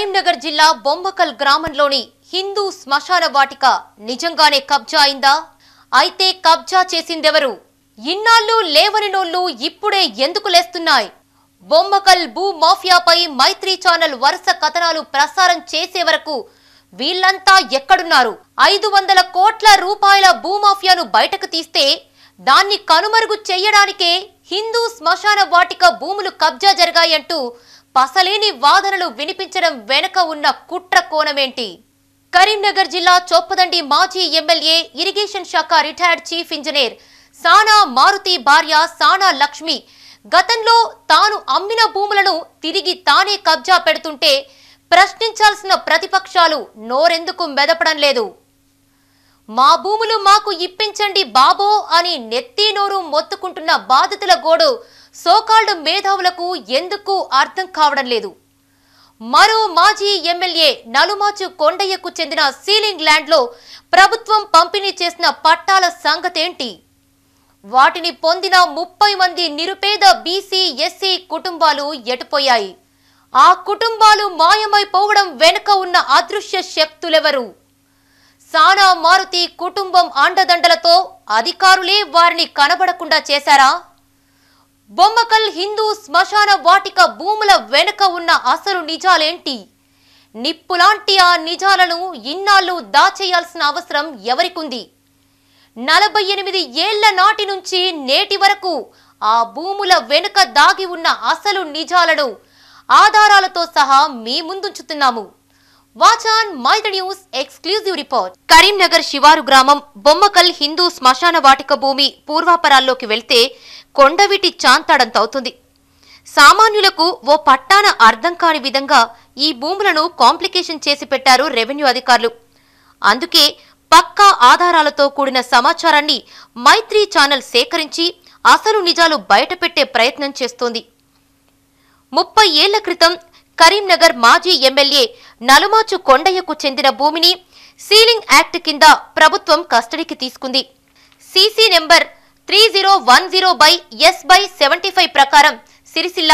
కరీంనగర్ జిల్లా బొమ్మకల్ గ్రామంలోని హిందూ శ్మశాన వాటిక నిజంగానే కబ్జా అయిందా అయితే కబ్జా చేసిందెవరు ఇన్నాళ్ళు లేవని నోళ్లు ఇప్పుడే ఎందుకు లేస్తున్నాయి బొమ్మకల్ భూ మాఫియాపై మైత్రి ఛానల్ వరుస కథనాలు ప్రసారం చేసే వరకు వీళ్లంతా ఎక్కడున్నారు ఐదు వందల కోట్ల రూపాయల భూమాఫియాను బయటకు తీస్తే దాన్ని కనుమరుగు చేయడానికే హిందూ శ్మశాన వాటిక భూములు కబ్జా జరిగాయంటూ పసలేని వాదనలు వినిపించడం వెనక ఉన్న కుట్ర కోణమేంటి కరీంనగర్ జిల్లా చొప్పదండి మాజీ ఎమ్మెల్యే ఇరిగేషన్ శాఖ retired chief engineer Sana Maruthi భార్య సానా లక్ష్మి గతంలో తాను అమ్మిన భూములను తిరిగి తానే కబ్జా పెడుతుంటే ప్రశ్నించాల్సిన ప్రతిపక్షాలు నోరెందుకు మెదపడం లేదు మా భూములు మాకు ఇప్పించండి బాబో అని నెత్తి నోరు మొత్తుకుంటున్న బాధితుల గోడు సోకాల్డ్ మేధావులకు ఎందుకు అర్థం కావడం లేదు మరో మాజీ ఎమ్మెల్యే నలుమాచు కొండయ్యకు చెందిన సీలింగ్ ల్యాండ్లో ప్రభుత్వం పంపిణీ చేసిన పట్టాల సంగతేంటి వాటిని పొందిన ముప్పై మంది నిరుపేద బీసీ ఎస్సీ కుటుంబాలు ఎటుపోయాయి ఆ కుటుంబాలు మాయమైపోవడం వెనుక ఉన్న అదృశ్య శక్తులెవరు సానా మారుతి కుటుంబం అండదండలతో అధికారులే వారిని కనబడకుండా చేశారా బొమ్మకల్ హిందూ శ్మశాన వాటిక భూముల వెనుక ఉన్న అసలు నిజాలేంటి నిప్పులాంటి ఆ నిజాలను ఇన్నాళ్ళు దాచేయాల్సిన అవసరం ఎవరికుంది నలభై ఎనిమిది ఏళ్ల నాటి నుంచి నేటి వరకు ఆ భూముల వెనుక దాగి ఉన్న అసలు నిజాలను ఆధారాలతో సహా మీ ముందుంచుతున్నాము వాచాన్ మైత్ర న్యూస్ ఎక్స్క్లూజివ్ రిపోర్ట్ కరీంనగర్ శివారు గ్రామం బొమ్మకల్ హిందూ శ్మశాన వాటిక భూమి పూర్వాపరాల్లోకి వెళ్తే కొండవిటి చాంతాడంతవుతుంది సామాన్యులకు ఓ పట్టాన అర్థం కాని విధంగా ఈ భూములను కాంప్లికేషన్ చేసి పెట్టారు రెవెన్యూ అధికారులు అందుకే పక్కా ఆధారాలతో కూడిన సమాచారాన్ని మైత్రి ఛానల్ సేకరించి అసలు నిజాలు బయటపెట్టే ప్రయత్నం చేస్తోంది ముప్పై ఏళ్ల క్రితం కరీంనగర్ మాజీ ఎమ్మెల్యే నలుమాచు కొండయ్యకు చెందిన భూమిని సీలింగ్ యాక్ట్ కింద ప్రభుత్వం కస్టడీకి తీసుకుంది CC number three zero one zero by S by seventy five ప్రకారం Sircilla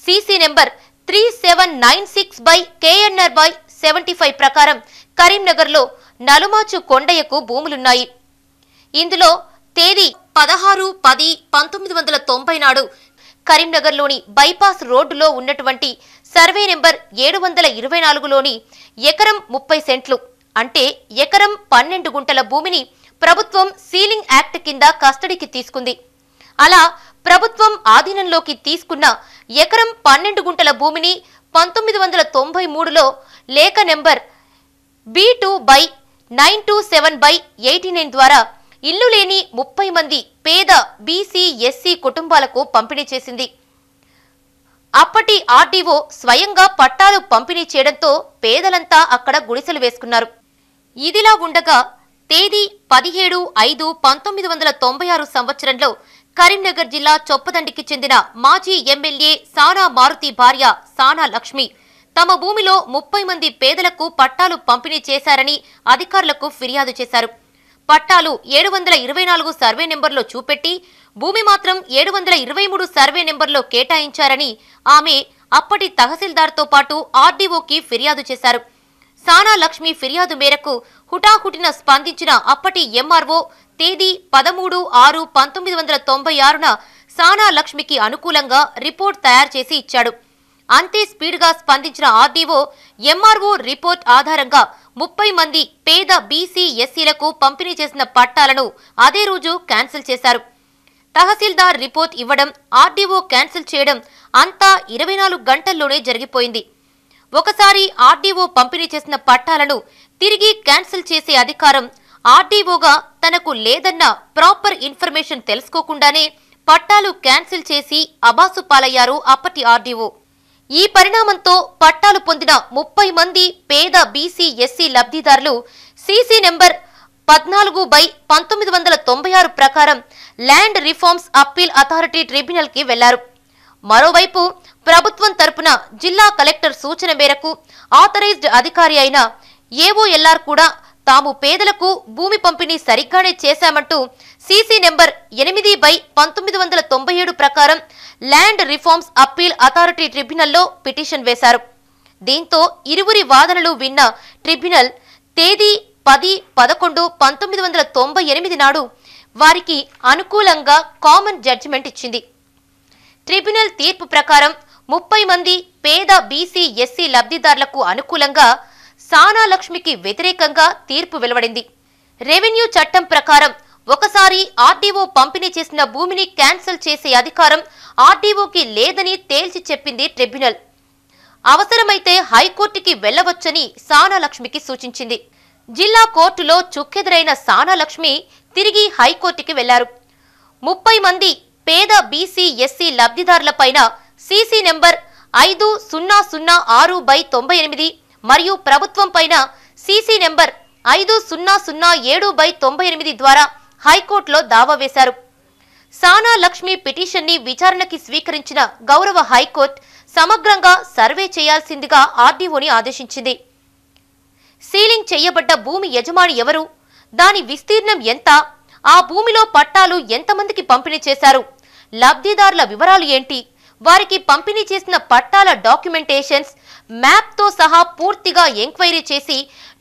CC number three seven nine six by KNR by seventy five ప్రకారం కరీంనగర్లో నలుమాచు కొండయ్యకు భూములున్నాయి ఇందులో తేదీ పదహారు పది పంతొమ్మిది వందల తొంభై నాడు కరీంనగర్లోని బైపాస్ రోడ్డులో ఉన్నటువంటి సర్వే నెంబర్ ఏడు వందల ఇరవై నాలుగులోని ఎకరం ముప్పై సెంట్లు అంటే ఎకరం పన్నెండు గుంటల భూమిని ప్రభుత్వం సీలింగ్ యాక్ట్ కింద కస్టడీకి తీసుకుంది అలా ప్రభుత్వం ఆధీనంలోకి తీసుకున్న ఎకరం పన్నెండు గుంటల భూమిని పంతొమ్మిది వందల తొంభై మూడులో లేఖ number B two by nine two seven by eighty nine ద్వారా ఇల్లు లేని ముప్పై మంది పేద బీసీ ఎస్సీ కుటుంబాలకు పంపిణీ చేసింది అప్పటి ఆర్టీఓ స్వయంగా పట్టాలు పంపిణీ చేయడంతో పేదలంతా అక్కడ గుడిసెలు వేసుకున్నారు ఇదిలా ఉండగా తేదీ పదిహేడు ఐదు పంతొమ్మిది వందల తొంభై ఆరు సంవత్సరంలో కరీంనగర్ జిల్లా చొప్పదండికి చెందిన మాజీ ఎమ్మెల్యే సానా మారుతి భార్య సానా లక్ష్మి తమ భూమిలో ముప్పై మంది పేదలకు పట్టాలు పంపిణీ చేశారని అధికారులకు ఫిర్యాదు చేశారు పట్టాలు ఏడు వందల ఇరవై నాలుగు సర్వే నెంబర్లో చూపెట్టి భూమి మాత్రం ఏడు వందల ఇరవై మూడు సర్వే నెంబర్లో కేటాయించారని ఆమె అప్పటి తహసీల్దార్తో పాటు ఆర్డీఓకి ఫిర్యాదు చేశారు సానా లక్ష్మి ఫిర్యాదు మేరకు హుటాహుటిన స్పందించిన అప్పటి ఎంఆర్ఓ తేదీ పదమూడు ఆరు పంతొమ్మిది వందల తొంభై ఆరున సానా లక్ష్మికి అనుకూలంగా రిపోర్ట్ తయారు చేసి ఇచ్చాడు అంతే స్పీడ్గా స్పందించిన ఆర్డీఓ ఎంఆర్ఓ రిపోర్ట్ ఆధారంగా ముప్పై మంది పేద బీసీ ఎస్సీలకు పంపిణీ చేసిన పట్టాలను అదే రోజు క్యాన్సిల్ చేశారు తహసీల్దార్ రిపోర్ట్ ఇవ్వడం ఆర్డీఓ క్యాన్సిల్ చేయడం అంతా ఇరవై నాలుగు గంటల్లోనే జరిగిపోయింది ఒకసారి ఆర్డీఓ పంపిణీ చేసిన పట్టాలను తిరిగి క్యాన్సిల్ చేసే అధికారం ఆర్డీఓగా తనకు లేదన్న ప్రాపర్ ఇన్ఫర్మేషన్ తెలుసుకోకుండానే పట్టాలు క్యాన్సిల్ చేసి అబాసు పాలయ్యారు అప్పటి ఆర్డీఓ ఈ పరిణామంతో పట్టాలు పొందిన ముప్పై మంది పేద బీసీ ఎస్సీ లబ్ధిదారులు సీసీ నెంబర్ పద్నాలుగు బై పంతొమ్మిది వందల తొంభై ఆరు ప్రకారం ల్యాండ్ రిఫార్మ్స్ అప్పీల్ అథారిటీ ట్రిబ్యునల్కి వెళ్లారు మరోవైపు ప్రభుత్వం తరపున జిల్లా కలెక్టర్ సూచన మేరకు ఆథరైజ్డ్ అధికారి అయిన ఏఓఎల్ఆర్ కూడా తాము పేదలకు భూమి పంపిణీ సరిగ్గానే చేశామంటూ సీసీ నెంబర్ ఎనిమిది బై పంతొమ్మిది వందల తొంభై ఏడు ప్రకారం ల్యాండ్ రిఫార్మ్స్ అప్పీల్ అథారిటీ ట్రిబ్యునల్లో పిటిషన్ వేశారు దీంతో ఇరువురి వాదనలు విన్న ట్రిబ్యునల్ తేదీ పది పదకొండు పంతొమ్మిది వందల తొంభై ఎనిమిది నాడు వారికి అనుకూలంగా కామన్ జడ్జిమెంట్ ఇచ్చింది ట్రిబ్యునల్ తీర్పు ప్రకారం ముప్పై మంది పేద బీసీ ఎస్సీ లబ్ధిదారులకు అనుకూలంగా సానా లక్ష్మికి వ్యతిరేకంగా తీర్పు వెలువడింది రెవెన్యూ చట్టం ప్రకారం ఒకసారి ఆర్డీఓ పంపిణీ చేసిన భూమిని క్యాన్సిల్ చేసే అధికారం ఆర్డీఓకి లేదని తేల్చి చెప్పింది ట్రిబ్యునల్ అవసరమైతే హైకోర్టుకి వెళ్లవచ్చని సానాలక్ష్మికి సూచించింది జిల్లా కోర్టులో చుక్కెదురైన సానాలక్ష్మి తిరిగి హైకోర్టుకి వెళ్లారు ముప్పై మంది పేద బీసీ ఎస్సీ లబ్ధిదారులపైన సీసీ నెంబర్ ఐదు సున్నా సున్నా ఆరు బై తొంభై ఎనిమిది మరియు ప్రభుత్వం పైన సీసీ నెంబర్ ఐదు సున్నా సున్నా ఏడు బై తొంభై ఎనిమిది ద్వారా హైకోర్టులో దావా వేశారు సానా లక్ష్మి పిటిషన్ని విచారణకి స్వీకరించిన గౌరవ హైకోర్టు సమగ్రంగా సర్వే చేయాల్సిందిగా ఆర్డీఓని ఆదేశించింది సీలింగ్ చేయబడ్డ భూమి యజమాని ఎవరు దాని విస్తీర్ణం ఎంత ఆ భూమిలో పట్టాలు ఎంతమందికి పంపిణీ చేశారు లబ్ధిదారుల వివరాలు ఏంటి వారికి పంపిణీ చేసిన పట్టాల డాక్యుమెంటేషన్స్ మ్యాప్తో సహా పూర్తిగా ఎంక్వైరీ చేసి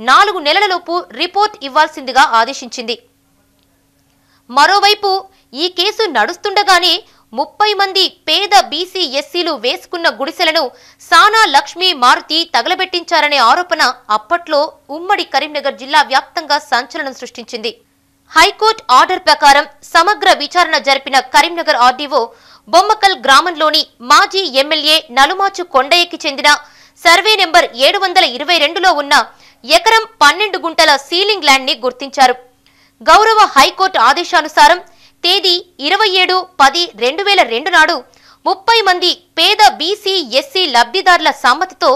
నాలుగు నెలలలోపు రిపోర్ట్ ఇవ్వాల్సిందిగా ఆదేశించింది మరోవైపు ఈ కేసు నడుస్తుండగానే ముప్పై మంది పేద బీసీ ఎస్సీలు వేసుకున్న గుడిసెలను సానా లక్ష్మీ మారుతి తగలబెట్టించారనే ఆరోపణ అప్పట్లో ఉమ్మడి కరీంనగర్ జిల్లా వ్యాప్తంగా సంచలనం సృష్టించింది హైకోర్టు ఆర్డర్ ప్రకారం సమగ్ర విచారణ జరిపిన కరీంనగర్ ఆర్డీఓ బొమ్మకల్ గ్రామంలోని మాజీ ఎమ్మెల్యే నలుమాచు కొండయ్యకి చెందిన సర్వే నెంబర్ ఏడు వందల ఇరవై రెండులో ఉన్న ఎకరం పన్నెండు గుంటల సీలింగ్ ల్యాండ్ ని గుర్తించారు గౌరవ హైకోర్టు ఆదేశానుసారం తేదీ ఇరవై ఏడు పది రెండు వేల రెండు నాడు ముప్పై మంది పేద బీసీ ఎస్సీ లబ్ధిదారుల సమ్మతితో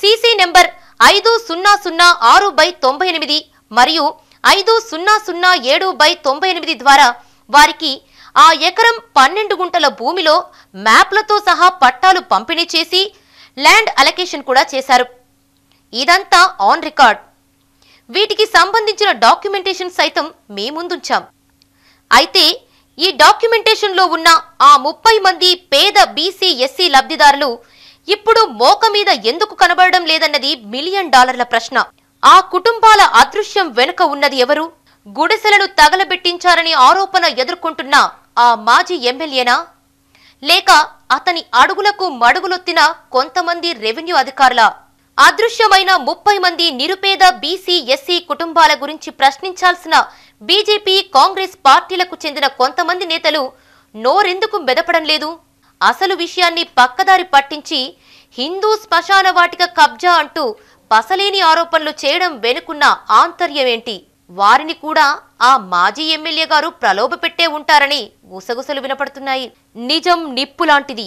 సీసీ నెంబర్ ఐదు సున్నా సున్నా ఆరు బై తొంభై ఎనిమిది మరియు ఐదు సున్నా సున్నా ఏడు బై తొంభై ఎనిమిది ద్వారా వారికి ఆ ఎకరం పన్నెండు గుంటల భూమిలో మ్యాప్లతో సహా పట్టాలు పంపిణీ చేసి ల్యాండ్ అలకేషన్ కూడా చేశారు ఇదంతా ఆన్ రికార్డ్ వీటికి సంబంధించిన డాక్యుమెంటేషన్ సైతం మేముందుంచాం అయితే ఈ డాక్యుమెంటేషన్లో ఉన్న ఆ ముప్పై మంది పేద బీసీ ఎస్సీ లబ్ధిదారులు ఇప్పుడు మోక మీద ఎందుకు కనబడడం లేదన్నది మిలియన్ డాలర్ల ప్రశ్న ఆ కుటుంబాల అదృశ్యం వెనుక ఉన్నది ఎవరు గుడిసెలను తగలబెట్టించారని ఆరోపణ ఎదుర్కొంటున్న ఆ మాజీ ఎమ్మెల్యేనా లేక అతని అడుగులకు మడుగులొత్తిన కొంతమంది రెవెన్యూ అధికారుల అదృశ్యమైన ముప్పై మంది నిరుపేద బీసీ ఎస్సీ కుటుంబాల గురించి ప్రశ్నించాల్సిన బీజేపీ కాంగ్రెస్ పార్టీలకు చెందిన కొంతమంది నేతలు నోరెందుకు మెదపడం లేదు అసలు విషయాన్ని పక్కదారి పట్టించి హిందూ శ్మశాన వాటిక కబ్జా అంటూ పసలేని ఆరోపణలు చేయడం వెనుకున్న ఆంతర్యమేంటి వారిని కూడా ఆ మాజీ ఎమ్మెల్యే గారు ప్రలోభపెట్టే ఉంటారని గుసగుసలు వినపడుతున్నాయి నిజం నిప్పు లాంటిది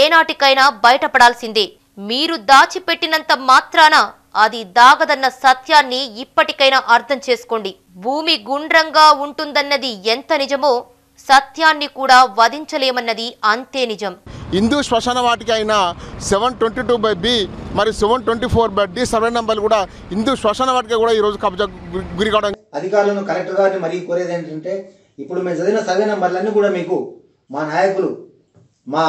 ఏనాటికైనా బయటపడాల్సిందే మీరు దాచిపెట్టినంత మాత్రాన అది దాగదన్న సత్యాన్ని ఇప్పటికైనా అర్థం చేసుకోండి భూమి గుండ్రంగా ఉంటుందన్నది ఎంత నిజమో సత్యాన్ని కూడా వధించలేమన్నది అంతే నిజం హిందూ శ్మశాన వాటికి అయినా seven twenty two by B మరి seven twenty four by D survey number కూడా హిందూ శ్మశాన వాటికి కూడా ఈరోజు కబ్జా గురి కావడం అధికారులను కలెక్టర్ గారిని మరీ కోరేది ఏంటంటే ఇప్పుడు మేము చదివిన సర్వే నెంబర్లన్నీ కూడా మీకు మా నాయకులు మా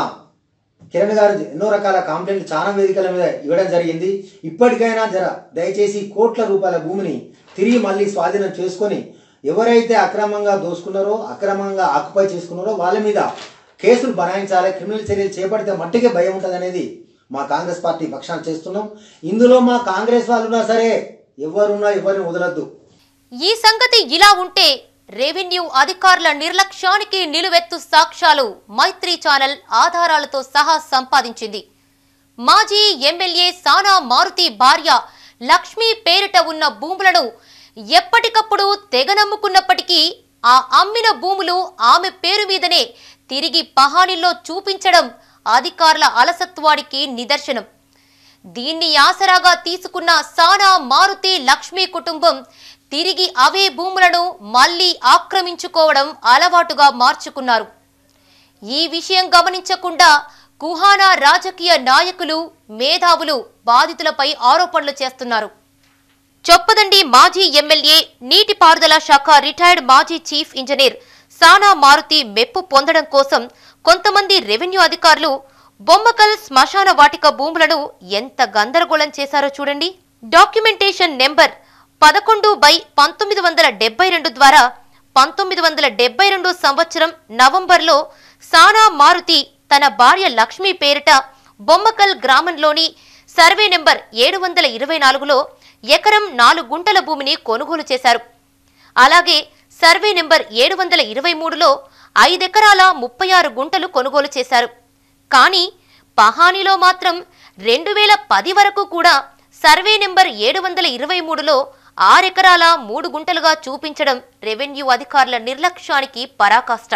కిరణ్ గారు ఎన్నో రకాల కంప్లైంట్లు చాలా వేదికల మీద ఇవ్వడం జరిగింది ఇప్పటికైనా జర దయచేసి కోట్ల రూపాయల భూమిని తిరిగి మళ్ళీ స్వాధీనం చేసుకొని ఎవరైతే అక్రమంగా దోసుకున్నారో అక్రమంగా ఆక్యుపై చేసుకున్నారో వాళ్ళ మీద కేసులు బనాయించాలి క్రిమినల్ చర్యలు చేపడితే మట్టికే భయం ఉంటుంది అనేది మా కాంగ్రెస్ పార్టీ పక్షాన చేస్తున్నాం ఇందులో మా కాంగ్రెస్ వాళ్ళు సరే ఎవరున్నా ఎవరిని వదలద్దు ఈ సంగతి ఇలా ఉంటే రెవెన్యూ అధికారుల నిర్లక్ష్యానికి నిలువెత్తు సాక్ష్యాలు మైత్రి ఛానల్ ఆధారాలతో సహా సంపాదించింది మాజీ ఎమ్మెల్యే సానా మారుతి భార్య లక్ష్మి పేరిట ఉన్న భూములను ఎప్పటికప్పుడు తెగనమ్ముకున్నప్పటికీ ఆ అమ్మిన భూములు ఆమె పేరు మీదనే తిరిగి పహానీల్లో చూపించడం అధికారుల అలసత్వానికి నిదర్శనం దీన్ని ఆసరాగా తీసుకున్న సానా మారుతి లక్ష్మి కుటుంబం తిరిగి అవే భూములను మళ్లీ ఆక్రమించుకోవడం అలవాటుగా మార్చుకున్నారు ఈ విషయం గమనించకుండా కుహానా రాజకీయ నాయకులు మేధావులు బాధితులపై ఆరోపణలు చేస్తున్నారు చొప్పదండి మాజీ ఎమ్మెల్యే నీటిపారుదల శాఖ రిటైర్డ్ మాజీ చీఫ్ ఇంజనీర్ సానా మారుతి మెప్పు పొందడం కోసం కొంతమంది రెవెన్యూ అధికారులు బొమ్మకల్ శ్మశాన వాటిక భూములను ఎంత గందరగోళం చేశారో చూడండి డాక్యుమెంటేషన్ నెంబర్ పదకొండు బై పంతొమ్మిది వందల రెండు ద్వారా పంతొమ్మిది వందల డెబ్బై రెండో సంవత్సరం నవంబర్లో సానా మారుతి తన భార్య లక్ష్మి పేరిట బొమ్మకల్ గ్రామంలోని సర్వే నెంబర్ ఏడు వందల ఇరవై నాలుగులో ఎకరం నాలుగు గుంటల భూమిని కొనుగోలు చేశారు అలాగే సర్వే నెంబర్ ఏడు వందల ఇరవై మూడులో ఐదెకరాల ముప్పై ఆరు గుంటలు కొనుగోలు చేశారు కానీ పహానీలో మాత్రం రెండు వేల పది వరకు కూడా సర్వే నెంబర్ ఏడు వందల ఇరవై మూడులో ఆరెకరాల మూడు గుంటలుగా చూపించడం రెవెన్యూ అధికారుల నిర్లక్ష్యానికి పరాకాష్ట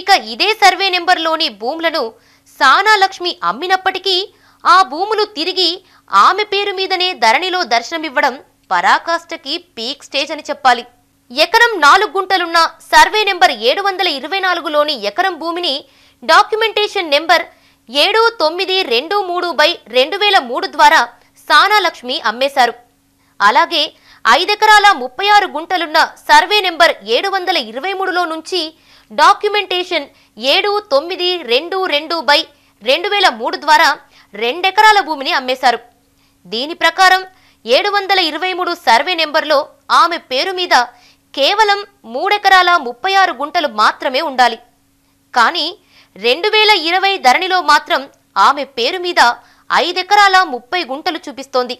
ఇక ఇదే సర్వే నెంబర్లోని భూములను సానా లక్ష్మి అమ్మినప్పటికీ ఆ భూములు తిరిగి ఆమె పేరు మీదనే ధరణిలో దర్శనమివ్వడం పరాకాష్టకి పీక్ స్టేజ్ అని చెప్పాలి ఎకరం నాలుగు గుంటలున్న సర్వే నెంబర్ ఏడు వందల ఇరవై నాలుగులోని ఎకరం భూమిని డాక్యుమెంటేషన్ నెంబర్ ఏడు తొమ్మిది రెండు మూడు బై రెండు వేల మూడు ద్వారా సానాలక్ష్మి అమ్మేశారు అలాగే ఐదెకరాల ముప్పై ఆరు గుంటలున్న సర్వే నెంబర్ ఏడు వందల ఇరవై మూడులో నుంచి డాక్యుమెంటేషన్ ఏడు తొమ్మిది రెండు రెండు బై రెండు వేల మూడు ద్వారా రెండెకరాల భూమిని అమ్మేశారు దీని ప్రకారం ఏడు వందల ఇరవై మూడు సర్వే నెంబర్లో ఆమె పేరు మీద కేవలం మూడెకరాల ముప్పై ఆరు గుంటలు మాత్రమే ఉండాలి కానీ రెండు వేల ఇరవై ధరణిలో మాత్రం ఆమె పేరు మీద ఐదెకరాల ముప్పై గుంటలు చూపిస్తోంది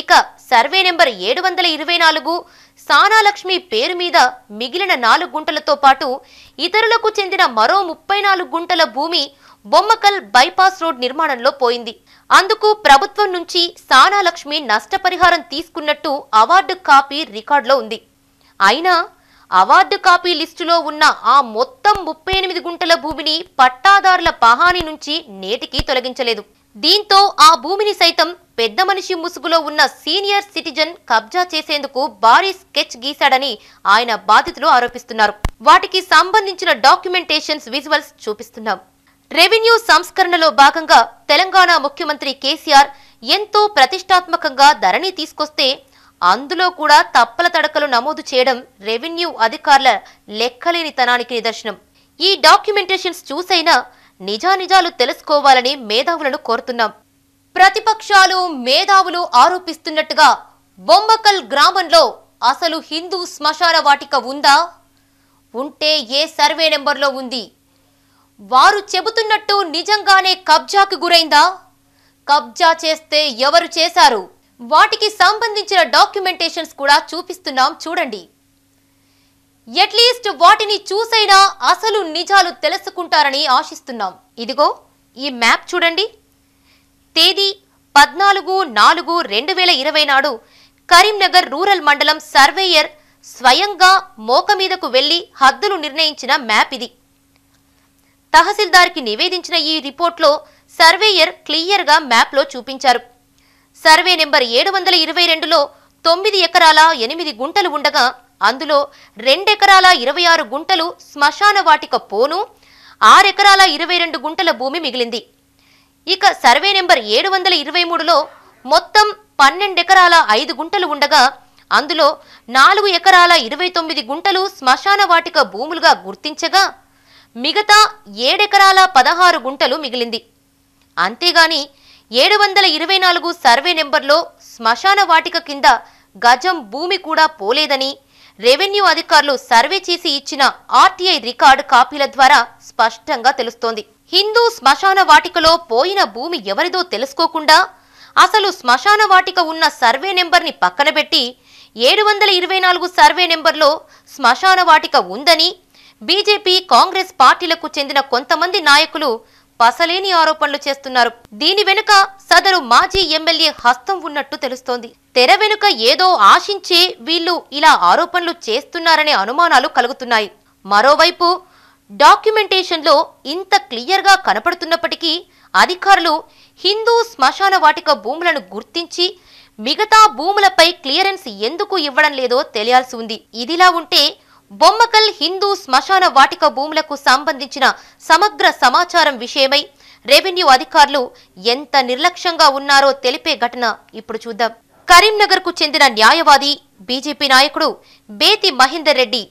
ఇక సర్వే నెంబర్ ఏడు వందల ఇరవై నాలుగు సానాలక్ష్మి పేరు మీద మిగిలిన నాలుగు గుంటలతో పాటు ఇతరులకు చెందిన మరో ముప్పై నాలుగు గుంటల భూమి బొమ్మకల్ బైపాస్ రోడ్ నిర్మాణంలో పోయింది అందుకు ప్రభుత్వం నుంచి సానాలక్ష్మి నష్టపరిహారం తీసుకున్నట్టు అవార్డు కాపీ రికార్డులో ఉంది అయినా అవార్డు కాపీ లిస్టులో ఉన్న ఆ మొత్తం ముప్పై ఎనిమిది గుంటల భూమిని పట్టాదారుల పహాని నుంచి నేటికి తొలగించలేదు దీంతో ఆ భూమిని సైతం పెద్ద మనిషి ముసుగులో ఉన్న సీనియర్ సిటిజన్ కబ్జా చేసేందుకు భారీ స్కెచ్ గీశాడని ఆయన బాధితులు ఆరోపిస్తున్నారు వాటికి సంబంధించిన డాక్యుమెంటేషన్స్ విజువల్స్ చూపిస్తున్నాం రెవెన్యూ సంస్కరణలో భాగంగా తెలంగాణ ముఖ్యమంత్రి కేసీఆర్ ఎంతో ప్రతిష్టాత్మకంగా ధరణి తీసుకొస్తే అందులో కూడా తప్పల తడకలు నమోదు చేయడం రెవెన్యూ అధికారుల లెక్కలేనితనానికి నిదర్శనం ఈ డాక్యుమెంటేషన్స్ చూసైనా నిజానిజాలు తెలుసుకోవాలని మేధావులను కోరుతున్నాం ప్రతిపక్షాలు మేధావులు ఆరోపిస్తున్నట్టుగా బొమ్మకల్ గ్రామంలో అసలు హిందూ శ్మశాన వాటిక ఉందా ఉంటే ఏ సర్వే నెంబర్లో ఉంది వారు చెబుతున్నట్టు నిజంగానే కబ్జాకు గురైందా కబ్జా చేస్తే ఎవరు చేశారు వాటికి సంబంధించిన డాక్యుమెంటేషన్స్ కూడా చూపిస్తున్నాం చూడండి ఎట్లీస్ట్ వాటిని చూసైనా అసలు నిజాలు తెలుసుకుంటారని ఆశిస్తున్నాం ఇదిగో ఈ మ్యాప్ చూడండి తేదీ పద్నాలుగు నాలుగు రెండు వేల ఇరవై నాడు కరీంనగర్ రూరల్ మండలం సర్వేయర్ స్వయంగా మోక మీదకు వెళ్లి హద్దులు నిర్ణయించిన మ్యాప్ ఇది తహసీల్దార్కి నివేదించిన ఈ రిపోర్ట్లో సర్వేయర్ క్లియర్గా మ్యాప్లో చూపించారు సర్వే నెంబర్ ఏడు వందల ఇరవై రెండులో తొమ్మిది ఎకరాల ఎనిమిది గుంటలు ఉండగా అందులో రెండెకరాల ఇరవై ఆరు గుంటలు శ్మశాన వాటిక పోను ఆరెకరాల ఇరవై రెండు గుంటల భూమి మిగిలింది ఇక సర్వే నెంబర్ ఏడు వందల ఇరవై మూడులో మొత్తం పన్నెండెకరాల ఐదు గుంటలు ఉండగా అందులో నాలుగు ఎకరాల ఇరవై తొమ్మిది గుంటలు శ్మశాన వాటిక భూములుగా గుర్తించగా మిగతా ఏడెకరాల పదహారు గుంటలు మిగిలింది అంతేగాని ఏడు వందల ఇరవై నాలుగు సర్వే నెంబర్లో శ్మశాన వాటిక కింద గజం భూమి కూడా పోలేదని రెవెన్యూ అధికారులు సర్వే చేసి ఇచ్చిన ఆర్టీఐ రికార్డు కాపీల ద్వారా స్పష్టంగా తెలుస్తోంది హిందూ శ్మశాన వాటికలో పోయిన భూమి ఎవరిదో తెలుసుకోకుండా అసలు శ్మశాన వాటిక ఉన్న సర్వే నెంబర్ని పక్కనబెట్టి ఏడు వందల ఇరవై నాలుగు సర్వే నెంబర్లో శ్మశాన వాటిక ఉందని బీజేపీ కాంగ్రెస్ పార్టీలకు చెందిన కొంతమంది నాయకులు పసలేని ఆరోపణలు చేస్తున్నారు దీని వెనుక సదరు మాజీ ఎమ్మెల్యే హస్తం ఉన్నట్టు తెలుస్తోంది తెర వెనుక ఏదో ఆశించే వీళ్ళు ఇలా ఆరోపణలు చేస్తున్నారనే అనుమానాలు కలుగుతున్నాయి మరోవైపు డాక్యుమెంటేషన్లో ఇంత క్లియర్గా కనపడుతున్నప్పటికీ అధికారులు హిందూ శ్మశాన వాటిక భూములను గుర్తించి మిగతా భూములపై క్లియరెన్స్ ఎందుకు ఇవ్వడం లేదో తెలియాల్సి ఉంది ఇదిలా ఉంటే బొమ్మకల్ హిందూ శ్మశాన వాటిక భూములకు సంబంధించిన సమగ్ర సమాచారం విషయమై రెవెన్యూ అధికారులు ఎంత నిర్లక్ష్యంగా ఉన్నారో తెలిపే ఘటన ఇప్పుడు చూద్దాం కరీంనగర్కు చెందిన న్యాయవాది బీజేపీ నాయకుడు Bethi Mahender Reddy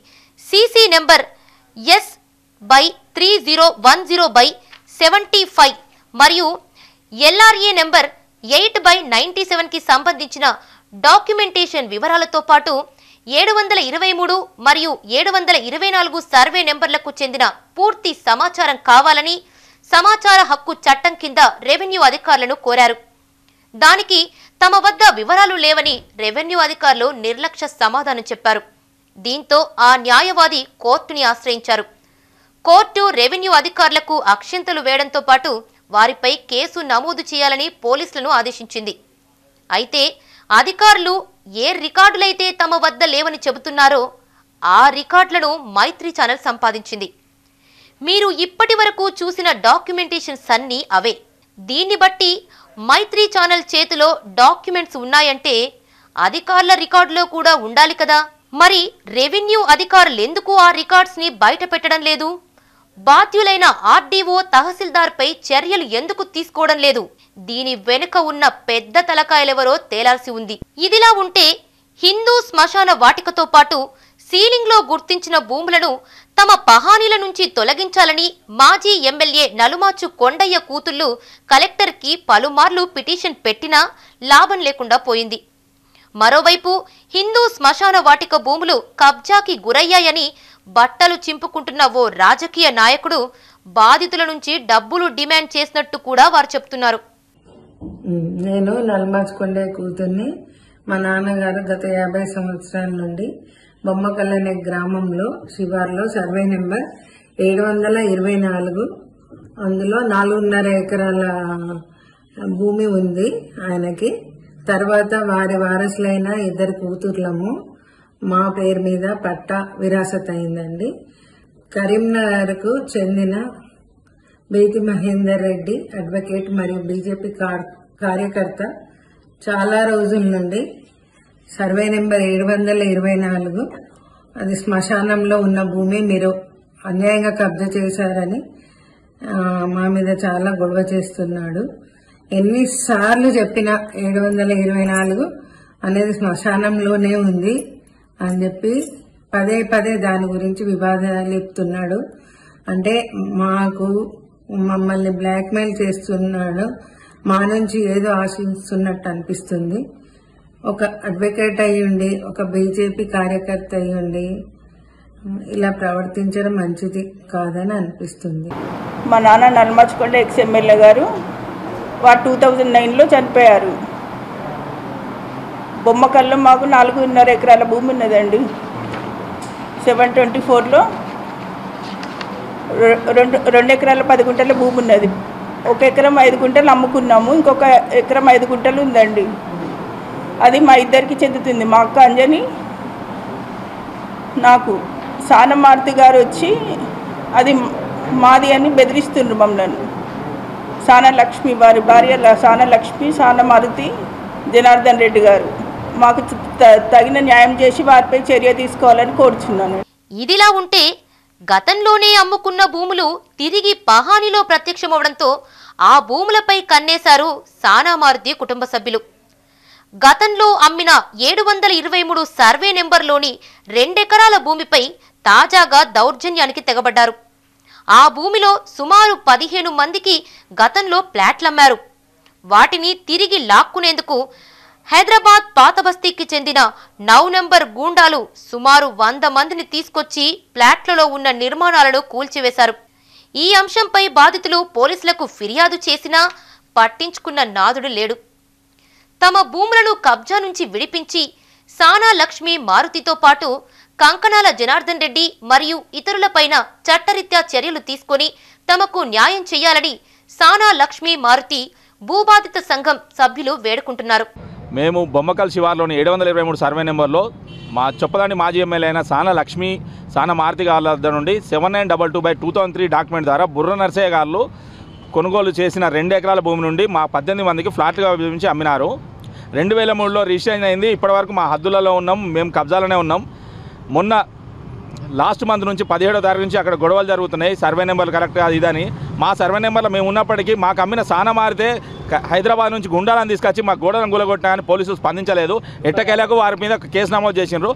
CC number S by three zero one zero by seventy five మరియు LRA number eight by ninety సెవెన్కి సంబంధించిన డాక్యుమెంటేషన్ వివరాలతో పాటు ఏడు వందల ఇరవై మూడు మరియు ఏడు వందల ఇరవై నాలుగు సర్వే నెంబర్లకు చెందిన పూర్తి సమాచారం కావాలని సమాచార హక్కు చట్టం కింద రెవెన్యూ అధికారులను కోరారు దానికి తమ వద్ద వివరాలు లేవని రెవెన్యూ అధికారులు నిర్లక్ష్య సమాధానం చెప్పారు దీంతో ఆ న్యాయవాది కోర్టుని ఆశ్రయించారు కోర్టు రెవెన్యూ అధికారులకు అక్షింతలు వేయడంతో పాటు వారిపై కేసు నమోదు చేయాలని పోలీసులను ఆదేశించింది అయితే అధికారులు ఏ రికార్డులైతే తమ వద్ద లేవని చెబుతున్నారో ఆ రికార్డులను మైత్రి ఛానల్ సంపాదించింది మీరు ఇప్పటి వరకు చూసిన డాక్యుమెంటేషన్స్ అన్నీ అవే దీన్ని బట్టి మైత్రి ఛానల్ చేతిలో డాక్యుమెంట్స్ ఉన్నాయంటే అధికారుల రికార్డులో కూడా ఉండాలి కదా మరి రెవెన్యూ అధికారులు ఎందుకు ఆ రికార్డ్స్ని బయట పెట్టడం లేదు బాధ్యులైన ఆర్డీఓ పై చర్యలు ఎందుకు తీసుకోవడం లేదు దీని వెనుక ఉన్న పెద్ద తలకాయలెవరో తేలాల్సి ఉంది ఇదిలా ఉంటే హిందూ శ్మశాన వాటికతో పాటు సీలింగ్లో గుర్తించిన భూములను తమ పహానీల నుంచి తొలగించాలని మాజీ ఎమ్మెల్యే నలుమాచు కొండయ్య కూతుళ్లు కలెక్టర్కి పలుమార్లు పిటిషన్ పెట్టినా లాభం లేకుండా పోయింది మరోవైపు హిందూ శ్మశాన వాటిక భూములు కబ్జాకి గురయ్యాయని బట్టలు చింపుకుంటున్న ఓ రాజకీయ నాయకుడు బాధితుల నుంచి డబ్బులు డిమాండ్ చేసినట్టు కూడా వారు చెప్తున్నారు నేను నల్మాజ్కొండే కూతుర్ని మా నాన్నగారు గత యాభై సంవత్సరాల నుండి బొమ్మకల్ అనే గ్రామంలో శివార్లో సర్వే నెంబర్ ఏడు వందల ఇరవై నాలుగు అందులో నాలుగున్నర ఎకరాల భూమి ఉంది ఆయనకి తర్వాత వారి వారసులైన ఇద్దరు కూతుర్లము మా పేరు మీద పట్టా విరాసత్ అయిందండి కరీంనగర్కు చెందిన బీతి మహేందర్ రెడ్డి అడ్వకేట్ మరియు బీజేపీ కార్యకర్త చాలా రోజుల నుండి సర్వే నెంబర్ ఏడు వందల ఇరవై నాలుగు అది శ్మశానంలో ఉన్న భూమి మీరు అన్యాయంగా కబ్జా చేశారని మా మీద చాలా గొడవ చేస్తున్నాడు ఎన్నిసార్లు చెప్పిన ఏడు వందల ఇరవై నాలుగు అనేది శ్మశానంలోనే ఉంది అని చెప్పి పదే పదే దాని గురించి వివాదాలు చెప్తున్నాడు అంటే మాకు మమ్మల్ని బ్లాక్మెయిల్ చేస్తున్నాడు మా నుంచి ఏదో ఆశిస్తున్నట్టు అనిపిస్తుంది ఒక అడ్వకేట్ అయ్యుండి ఒక బీజేపీ కార్యకర్త అయ్యుండి ఇలా ప్రవర్తించడం మంచిది కాదని అనిపిస్తుంది మా నాన్న నల్మచ్కొండ ఎక్స్ ఎమ్మెల్యే గారు వారు టూ థౌజండ్ నైన్లో చనిపోయారు బొమ్మకల్లో మాకు నాలుగున్నర ఎకరాల భూమి ఉన్నదండి సెవెన్ ట్వంటీ ఫోర్లో రెండు రెండు ఎకరాల పది గుంటల భూమి ఉన్నది ఒక ఎకరం ఐదు గుంటలు అమ్ముకున్నాము ఇంకొక ఎకరం ఐదు గుంటలు ఉందండి అది మా ఇద్దరికి చెందుతుంది మా అక్క అంజని నాకు సానమారుతి గారు వచ్చి అది మాది అని బెదిరిస్తుండ్రు మమ్మల్ని సానలక్ష్మి లక్ష్మి వారి భార్య సానలక్ష్మి లక్ష్మి సానమారుతి జనార్దన్ రెడ్డి గారు మాకు తగిన న్యాయం చేసి వారిపై చర్య తీసుకోవాలని కోరుచున్నాను ఇదిలా ఉంటే గతంలోనే అమ్ముకున్న భూములు తిరిగి పహానిలో ప్రత్యక్షమవడంతో ఆ భూములపై కన్నేశారు సానామారుతి కుటుంబ సభ్యులు గతంలో అమ్మిన ఏడు వందల ఇరవై మూడు సర్వే నెంబర్లోని రెండెకరాల భూమిపై తాజాగా దౌర్జన్యానికి తెగబడ్డారు ఆ భూమిలో సుమారు పదిహేను మందికి గతంలో ప్లాట్లమ్మారు వాటిని తిరిగి లాక్కునేందుకు హైదరాబాద్ పాత బస్తీకి చెందిన నౌ నెంబర్ గూండాలు సుమారు వంద మందిని తీసుకొచ్చి ఫ్లాట్లలో ఉన్న నిర్మాణాలను కూల్చివేశారు ఈ అంశంపై బాధితులు పోలీసులకు ఫిర్యాదు చేసినా పట్టించుకున్న నాదుడు లేడు తమ భూములను కబ్జా నుంచి విడిపించి సానా లక్ష్మి మారుతితో పాటు కంకణాల జనార్దన్ రెడ్డి మరియు ఇతరులపైన చట్టరీత్యా చర్యలు తీసుకొని తమకు న్యాయం చేయాలని సానా లక్ష్మి మారుతి భూబాధిత సంఘం సభ్యులు వేడుకుంటున్నారు మేము బొమ్మకల్ శివార్లోని ఏడు వందల ఇరవై మూడు సర్వే నెంబర్లో మా చొప్పదాని మాజీ ఎమ్మెల్యే అయిన సాన లక్ష్మి సాన మారుతి గారి దగ్గర నుండి seven nine double two by two thousand three document ద్వారా బుర్ర నర్సయ్య గారు కొనుగోలు చేసిన రెండు ఎకరాల భూమి నుండి మా పద్దెనిమిది మందికి ఫ్లాట్గా విభజించి అమ్మినారు రెండు వేల మూడులో రిజిస్ట్రేషన్ అయింది ఇప్పటివరకు మా హద్దులలో ఉన్నాం మేము కబ్జాలోనే ఉన్నాం మొన్న లాస్ట్ మంత్ నుంచి పదిహేడో తారీఖు నుంచి అక్కడ గొడవలు జరుగుతున్నాయి సర్వే నెంబర్లు కరెక్ట్ కాదు ఇదని మా సర్వే నెంబర్లో మేము ఉన్నప్పటికీ మాకు అమ్మిన సాన మారితే హైదరాబాద్ నుంచి గుండాలను తీసుకొచ్చి మా గోడలను అని పోలీసులు స్పందించలేదు ఎట్టకేలకు వారి మీద కేసు నమోదు చేసినారు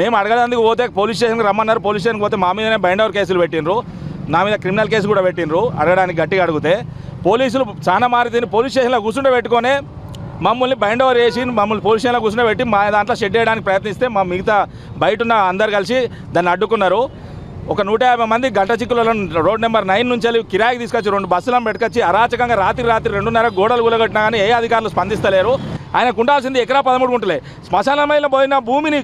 మేము అడగడానికి పోతే పోలీస్ స్టేషన్కి రమ్మన్నారు పోలీస్ స్టేషన్కి పోతే మా మీదనే బైండ్ ఓవర్ కేసులు పెట్టినరు నా మీద క్రిమినల్ కేసు కూడా పెట్టినరు అడగడానికి గట్టిగా అడిగితే పోలీసులు చాలా మారితే పోలీస్ స్టేషన్లో కూర్చుంటే పెట్టుకొని మమ్మల్ని బైండ్ ఓవర్ వేసి మమ్మల్ని కూర్చొని కూర్చోబెట్టి మా దాంట్లో షెడ్ చేయడానికి ప్రయత్నిస్తే మా మిగతా బయట ఉన్న అందరు కలిసి దాన్ని అడ్డుకున్నారు ఒక నూట యాభై మంది గంట చిక్కులలో రోడ్ నెంబర్ నైన్ నుంచి వెళ్ళి కిరాయికి తీసుకొచ్చి రెండు బస్సులను పెట్టుకొచ్చి అరాచకంగా రాత్రి రాత్రి రెండున్నర గోడలు కూలగొట్టినా కానీ ఏ అధికారులు స్పందిస్తలేరు ఆయనకు ఉండాల్సింది ఎకరా పదమూడు గుంటలే శ్మశానమైన పోయిన భూమిని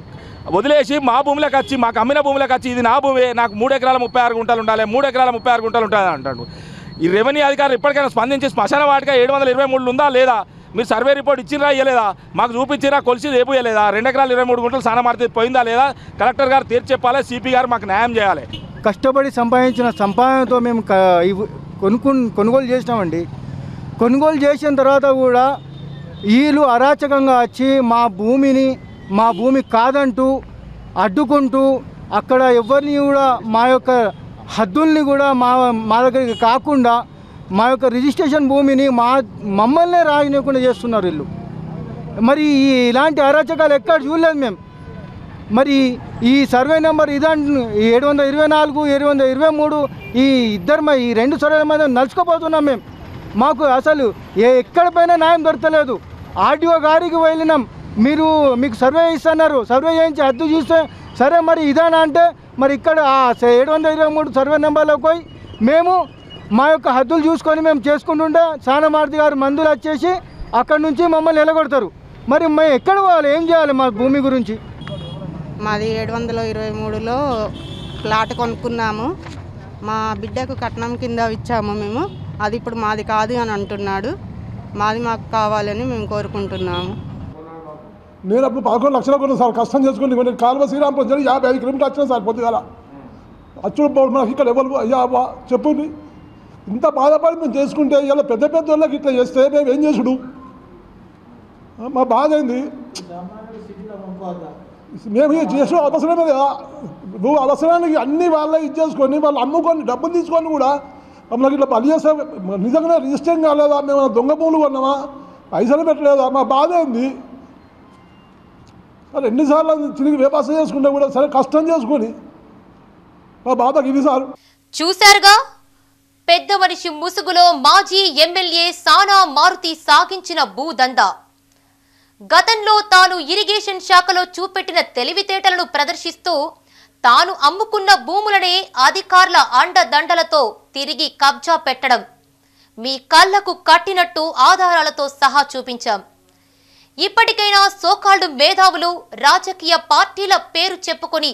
వదిలేసి మా భూమిలోకి వచ్చి మాకు అమ్మిన భూమిలోకి వచ్చి ఇది నా భూమి నాకు మూడు ఎకరాల ముప్పై ఆరు గుంటలు ఉండాలి మూడు ఎకరాల ముప్పై ఆరు గుంటలు ఉంటాయి అంటాడు ఈ రెవెన్యూ అధికారులు ఇప్పటికైనా స్పందించి శ్మశాన వాటిగా ఏడు వందల ఇరవై మూడు ఉందా లేదా మీరు సర్వే రిపోర్ట్ ఇచ్చినా ఇవ్వలేదా మాకు చూపించినా కొలిసి రేపు ఇవ్వలేదా రెండు ఎకరాలు ఇరవై మూడు గుంటలు సానా మార్తి పోయిందా లేదా కలెక్టర్ గారు తీర్చి చెప్పాలి సిపి గారు మాకు న్యాయం చేయాలి కష్టపడి సంపాదించిన సంపాదనతో మేము కొనుక్కు కొనుగోలు చేసినామండి కొనుగోలు చేసిన తర్వాత కూడా వీళ్ళు అరాచకంగా వచ్చి మా భూమిని మా భూమి కాదంటూ అడ్డుకుంటూ అక్కడ ఎవరిని కూడా మా యొక్క హద్దుల్ని కూడా మా మా దగ్గరికి కాకుండా మా యొక్క రిజిస్ట్రేషన్ భూమిని మా మమ్మల్నే రాజనీయకుండా చేస్తున్నారు వీళ్ళు మరి ఇలాంటి అరాచకాలు ఎక్కడ చూడలేదు మేము మరి ఈ సర్వే నెంబర్ ఇదంటు ఏడు వందల ఇరవై నాలుగు ఏడు వందల ఇరవై మూడు ఈ ఇద్దరు ఈ రెండు సర్వే మీద నడుచుకోపోతున్నాం మేము మాకు అసలు ఏ ఎక్కడిపైన న్యాయం దొరకలేదు ఆర్డీఓ గారికి వెళ్ళినాం మీరు మీకు సర్వే ఇస్తున్నారు సర్వే చేయించి అద్దు చూస్తే సరే మరి ఇదేనా అంటే మరి ఇక్కడ ఏడు వందల ఇరవై మూడు సర్వే నెంబర్లోకి పోయి మేము మా యొక్క హద్దులు చూసుకొని మేము చేసుకుంటుంటే సానమార్తి గారు మందులు వచ్చేసి అక్కడ నుంచి మమ్మల్ని నిలగొడతారు మరి మేము ఎక్కడ పోవాలి ఏం చేయాలి మా భూమి గురించి మాది ఏడు వందల ఇరవై మూడులో ప్లాట్ కొనుక్కున్నాము మా బిడ్డకు కట్నం కింద ఇచ్చాము మేము అది ఇప్పుడు మాది కాదు అని అంటున్నాడు మాది మాకు కావాలని మేము కోరుకుంటున్నాము నేను అప్పుడు పదకొండు లక్షలు కొన్నాను సార్ కష్టం చేసుకుని కొన్ని కాలువ శ్రీరాంపురం యాభై ఐదు కిలోమీటర్లు వచ్చినా సార్ పొద్దుగాల అచ్చు మనకి ఇక్కడ ఎవరు చెప్పండి ఇంత బాధపడి మేము చేసుకుంటే ఇలా పెద్ద పెద్ద వాళ్ళకి ఇట్లా చేస్తే మేము ఏం చేసుడు మా బాధ అయింది మేము చేసిన అవసరమే కదా నువ్వు అవసరానికి అన్ని వాళ్ళ ఇచ్చేసుకొని వాళ్ళు అమ్ముకొని డబ్బులు తీసుకొని కూడా మమ్మల్ని ఇట్లా పని చేస్తే నిజంగానే రిజిస్టర్ కాలేదా మేము దొంగ పూలు కొన్నామా పైసలు పెట్టలేదా మా బాధ అయింది సరే ఎన్నిసార్లు తిరిగి వ్యాపారం చేసుకుంటే కూడా సరే కష్టం చేసుకొని మా బాధకి ఇది సార్ చూశారుగా పెద్ద మనిషి ముసుగులో మాజీ ఎమ్మెల్యే సానా మారుతి సాగించిన భూదంద గతంలో తాను ఇరిగేషన్ శాఖలో చూపెట్టిన తెలివితేటలను ప్రదర్శిస్తూ తాను అమ్ముకున్న భూములనే అధికారుల అండదండలతో తిరిగి కబ్జా పెట్టడం మీ కళ్లకు కట్టినట్టు ఆధారాలతో సహా చూపించాం ఇప్పటికైనా సోకాల్డ్ మేధావులు రాజకీయ పార్టీల పేరు చెప్పుకొని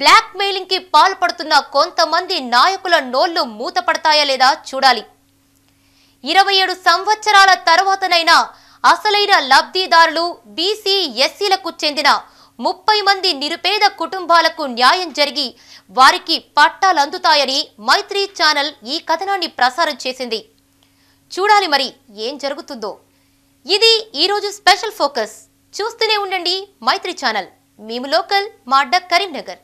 బ్లాక్ మెయిలింగ్ కి పాల్పడుతున్న కొంతమంది నాయకుల నోళ్లు మూతపడతాయా లేదా చూడాలి ఇరవై ఏడు సంవత్సరాల తర్వాతనైనా అసలైన లబ్ధిదారులు బీసీ ఎస్సీలకు చెందిన ముప్పై మంది నిరుపేద కుటుంబాలకు న్యాయం జరిగి వారికి పట్టాలు అందుతాయని మైత్రి ఛానల్ ఈ కథనాన్ని ప్రసారం చేసింది చూడాలి మరి ఏం జరుగుతుందో ఇది ఈరోజు స్పెషల్ ఫోకస్ చూస్తూనే ఉండండి మైత్రి ఛానల్ మేము లోకల్ మా అడ్డ కరీంనగర్